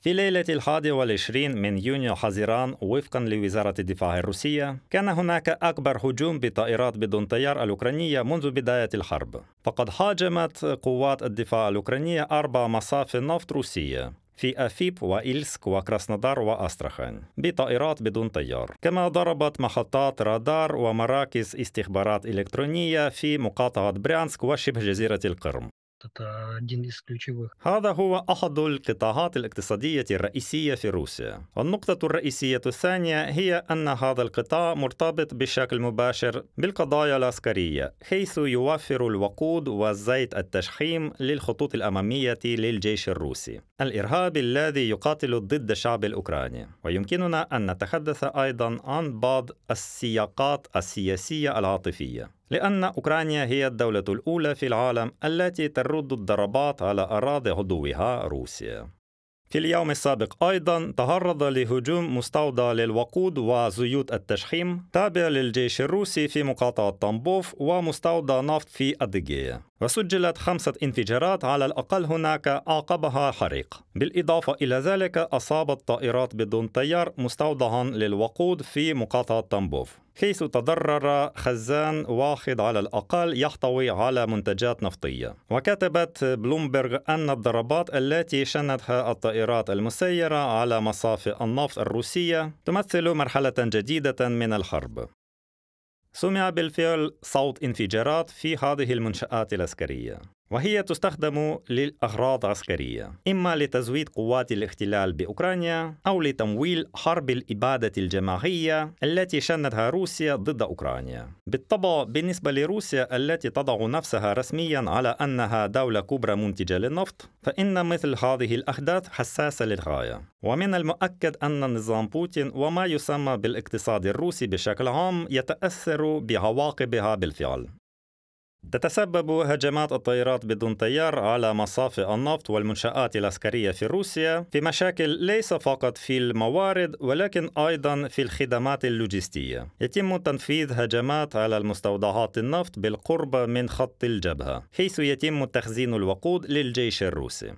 في ليلة الحادي والعشرين من يونيو حزيران وفقا لوزارة الدفاع الروسية كان هناك أكبر هجوم بطائرات بدون طيار الأوكرانية منذ بداية الحرب فقد هاجمت قوات الدفاع الأوكرانية أربع مصافي نفط روسية في أفيب وإلسك وكراسنودار وأستراخان بطائرات بدون طيار كما ضربت محطات رادار ومراكز استخبارات إلكترونية في مقاطعة بريانسك وشبه جزيرة القرم هذا هو أحد القطاعات الاقتصادية الرئيسية في روسيا. النقطة الرئيسية الثانية هي أن هذا القطاع مرتبط بشكل مباشر بالقضايا العسكرية، حيث يوفر الوقود وزيت التشحيم للخطوط الأمامية للجيش الروسي. الإرهاب الذي يقاتل ضد الشعب الأوكراني، ويمكننا أن نتحدث أيضا عن بعض السياقات السياسية العاطفية. لأن أوكرانيا هي الدولة الأولى في العالم التي ترد الضربات على أراضي عدوها روسيا. في اليوم السابق أيضا تعرض لهجوم مستودع للوقود وزيوت التشحيم تابع للجيش الروسي في مقاطعة طنبوف ومستودع نفط في أديجية وسجلت خمسة انفجارات على الأقل هناك أعقبها حريق بالإضافة إلى ذلك أصابت طائرات بدون طيار مستودعا للوقود في مقاطعة طنبوف حيث تضرر خزان واحد على الأقل يحتوي على منتجات نفطية وكتبت بلومبرغ أن الضربات التي شنتها الطائرات المسيرة على مصافي النفط الروسية تمثل مرحلة جديدة من الحرب سمع بالفعل صوت انفجارات في هذه المنشآت العسكرية وهي تستخدم لأغراض عسكرية إما لتزويد قوات الاحتلال بأوكرانيا أو لتمويل حرب الإبادة الجماعية التي شنتها روسيا ضد أوكرانيا بالطبع بالنسبة لروسيا التي تضع نفسها رسميا على أنها دولة كبرى منتجة للنفط فإن مثل هذه الأحداث حساسة للغاية ومن المؤكد أن نظام بوتين وما يسمى بالاقتصاد الروسي بشكل عام يتأثر بعواقبها بالفعل تتسبب هجمات الطائرات بدون طيار على مصافي النفط والمنشآت العسكرية في روسيا في مشاكل ليس فقط في الموارد ولكن أيضا في الخدمات اللوجستية. يتم تنفيذ هجمات على المستودعات النفط بالقرب من خط الجبهة، حيث يتم تخزين الوقود للجيش الروسي.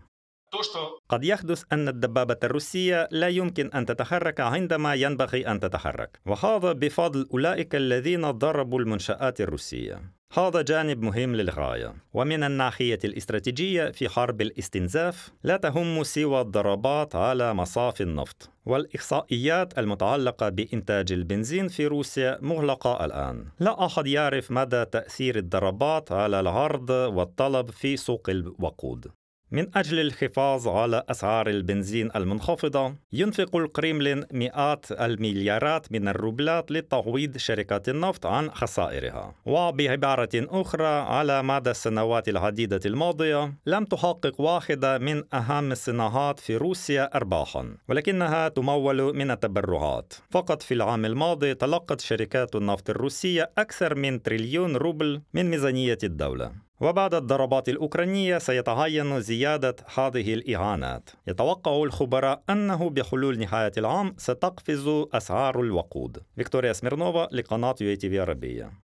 قد يحدث أن الدبابة الروسية لا يمكن أن تتحرك عندما ينبغي أن تتحرك، وهذا بفضل أولئك الذين ضربوا المنشآت الروسية. هذا جانب مهم للغاية ومن الناحية الاستراتيجية في حرب الاستنزاف لا تهم سوى الضربات على مصافي النفط والإحصائيات المتعلقة بإنتاج البنزين في روسيا مغلقة الآن لا أحد يعرف مدى تأثير الضربات على العرض والطلب في سوق الوقود من أجل الحفاظ على أسعار البنزين المنخفضة ينفق الكريملين مئات المليارات من الروبلات لتعويض شركات النفط عن خسائرها وبعبارة أخرى على مدى السنوات العديدة الماضية لم تحقق واحدة من أهم الصناعات في روسيا أرباحا ولكنها تمول من التبرعات فقط في العام الماضي تلقت شركات النفط الروسية أكثر من تريليون روبل من ميزانية الدولة وبعد الضربات الأوكرانية سيتعين زيادة هذه الإعانات يتوقع الخبراء أنه بحلول نهاية العام ستقفز أسعار الوقود فيكتوريا سميرنوفا لقناة يو تي في عربية